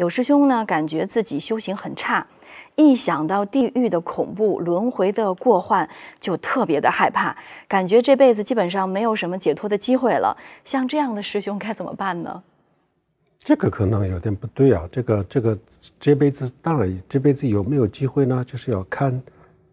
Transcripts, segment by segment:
有师兄呢，感觉自己修行很差，一想到地狱的恐怖、轮回的过患，就特别的害怕，感觉这辈子基本上没有什么解脱的机会了。像这样的师兄该怎么办呢？这个可能有点不对啊。这个这个这辈子，当然这辈子有没有机会呢？就是要看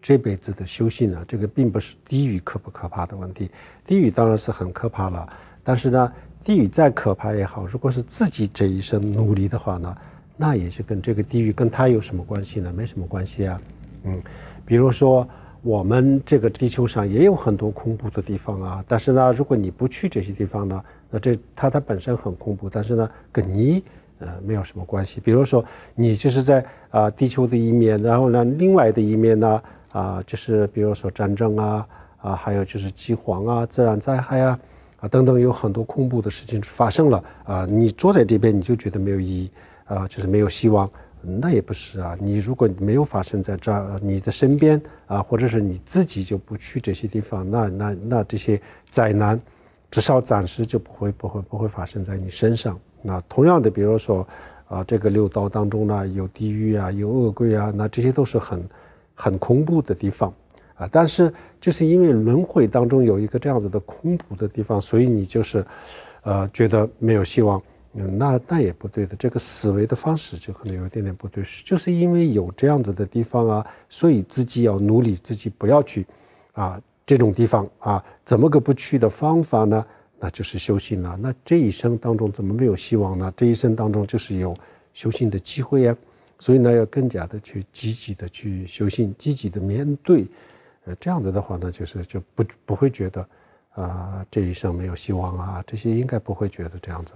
这辈子的修行啊。这个并不是地狱可不可怕的问题，地狱当然是很可怕了。但是呢，地狱再可怕也好，如果是自己这一生努力的话呢？那也是跟这个地域跟它有什么关系呢？没什么关系啊，嗯，比如说我们这个地球上也有很多恐怖的地方啊，但是呢，如果你不去这些地方呢，那这它它本身很恐怖，但是呢，跟你呃没有什么关系。比如说你就是在啊地球的一面，然后呢，另外的一面呢啊就是比如说战争啊啊，还有就是饥荒啊、自然灾害啊啊等等，有很多恐怖的事情发生了啊，你坐在这边你就觉得没有意义。啊，就是没有希望，那也不是啊。你如果没有发生在这儿你的身边啊，或者是你自己就不去这些地方，那那那这些灾难，至少暂时就不会不会不会发生在你身上。那同样的，比如说啊，这个六道当中呢，有地狱啊，有恶鬼啊，那这些都是很很恐怖的地方啊。但是就是因为轮回当中有一个这样子的恐怖的地方，所以你就是呃觉得没有希望。嗯，那那也不对的，这个思维的方式就可能有一点点不对。就是因为有这样子的地方啊，所以自己要努力，自己不要去啊这种地方啊。怎么个不去的方法呢？那就是修心了。那这一生当中怎么没有希望呢？这一生当中就是有修心的机会呀。所以呢，要更加的去积极的去修心，积极的面对。呃，这样子的话呢，就是就不不会觉得啊这一生没有希望啊。这些应该不会觉得这样子。